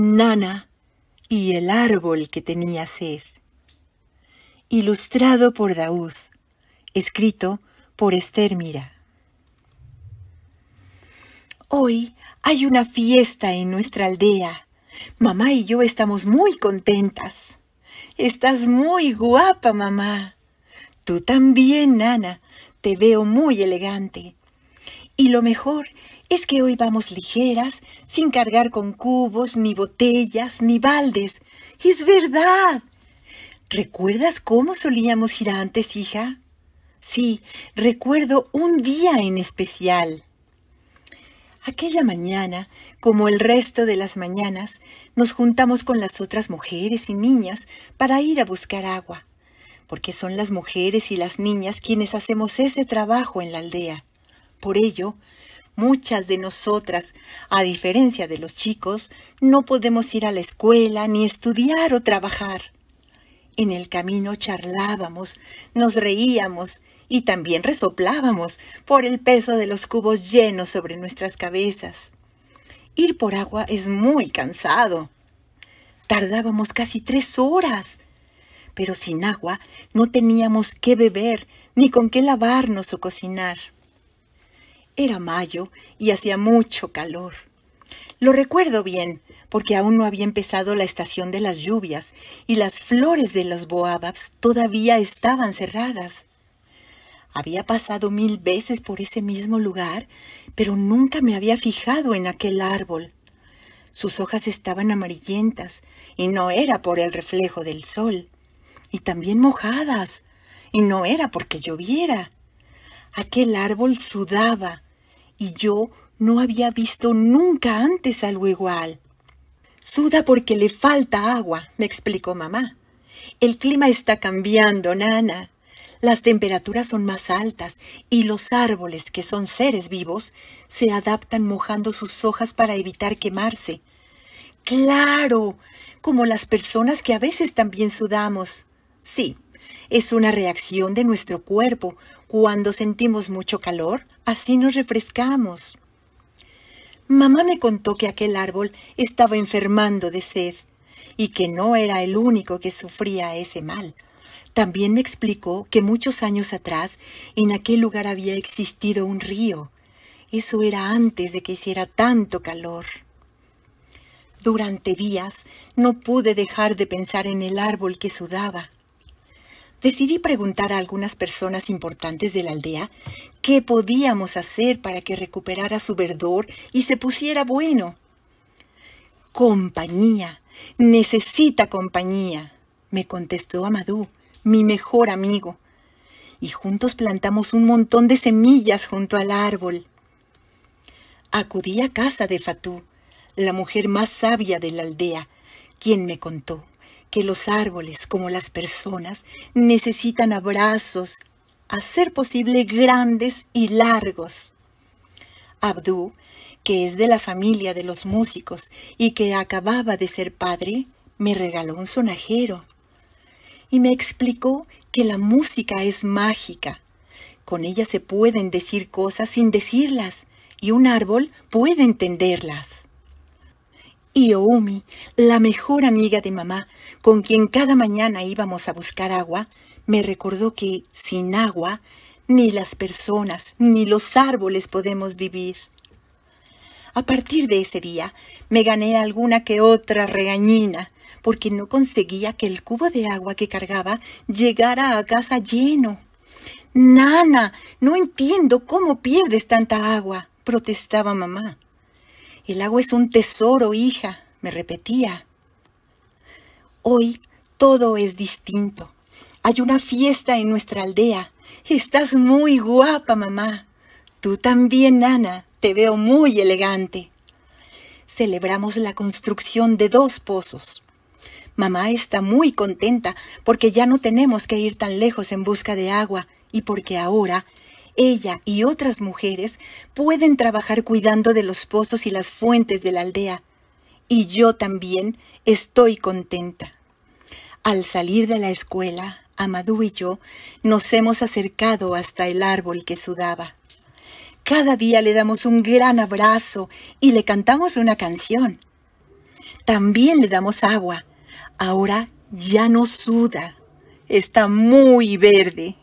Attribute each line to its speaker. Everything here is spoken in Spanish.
Speaker 1: Nana y el árbol que tenía sed. Ilustrado por Daud. Escrito por Esther Mira. Hoy hay una fiesta en nuestra aldea. Mamá y yo estamos muy contentas. Estás muy guapa, mamá. Tú también, Nana. Te veo muy elegante. Y lo mejor es que hoy vamos ligeras, sin cargar con cubos, ni botellas, ni baldes. Es verdad. ¿Recuerdas cómo solíamos ir antes, hija? Sí, recuerdo un día en especial. Aquella mañana, como el resto de las mañanas, nos juntamos con las otras mujeres y niñas para ir a buscar agua, porque son las mujeres y las niñas quienes hacemos ese trabajo en la aldea. Por ello, Muchas de nosotras, a diferencia de los chicos, no podemos ir a la escuela, ni estudiar o trabajar. En el camino charlábamos, nos reíamos y también resoplábamos por el peso de los cubos llenos sobre nuestras cabezas. Ir por agua es muy cansado. Tardábamos casi tres horas, pero sin agua no teníamos qué beber, ni con qué lavarnos o cocinar. Era mayo y hacía mucho calor. Lo recuerdo bien, porque aún no había empezado la estación de las lluvias y las flores de los boababs todavía estaban cerradas. Había pasado mil veces por ese mismo lugar, pero nunca me había fijado en aquel árbol. Sus hojas estaban amarillentas, y no era por el reflejo del sol, y también mojadas, y no era porque lloviera. Aquel árbol sudaba, y yo no había visto nunca antes algo igual. Suda porque le falta agua, me explicó mamá. El clima está cambiando, nana. Las temperaturas son más altas y los árboles, que son seres vivos, se adaptan mojando sus hojas para evitar quemarse. Claro, como las personas que a veces también sudamos. Sí, es una reacción de nuestro cuerpo. Cuando sentimos mucho calor, así nos refrescamos. Mamá me contó que aquel árbol estaba enfermando de sed y que no era el único que sufría ese mal. También me explicó que muchos años atrás en aquel lugar había existido un río. Eso era antes de que hiciera tanto calor. Durante días no pude dejar de pensar en el árbol que sudaba decidí preguntar a algunas personas importantes de la aldea qué podíamos hacer para que recuperara su verdor y se pusiera bueno. Compañía, necesita compañía, me contestó Amadú, mi mejor amigo, y juntos plantamos un montón de semillas junto al árbol. Acudí a casa de Fatú, la mujer más sabia de la aldea, quien me contó que los árboles, como las personas, necesitan abrazos, a ser posible grandes y largos. Abdú, que es de la familia de los músicos y que acababa de ser padre, me regaló un sonajero y me explicó que la música es mágica. Con ella se pueden decir cosas sin decirlas y un árbol puede entenderlas y Oumi, la mejor amiga de mamá, con quien cada mañana íbamos a buscar agua, me recordó que sin agua ni las personas ni los árboles podemos vivir. A partir de ese día me gané alguna que otra regañina, porque no conseguía que el cubo de agua que cargaba llegara a casa lleno. Nana, no entiendo cómo pierdes tanta agua, protestaba mamá. El agua es un tesoro, hija, me repetía. Hoy todo es distinto. Hay una fiesta en nuestra aldea. Estás muy guapa, mamá. Tú también, Ana. Te veo muy elegante. Celebramos la construcción de dos pozos. Mamá está muy contenta porque ya no tenemos que ir tan lejos en busca de agua y porque ahora ella y otras mujeres pueden trabajar cuidando de los pozos y las fuentes de la aldea. Y yo también estoy contenta. Al salir de la escuela, Amadú y yo nos hemos acercado hasta el árbol que sudaba. Cada día le damos un gran abrazo y le cantamos una canción. También le damos agua. Ahora ya no suda. Está muy verde.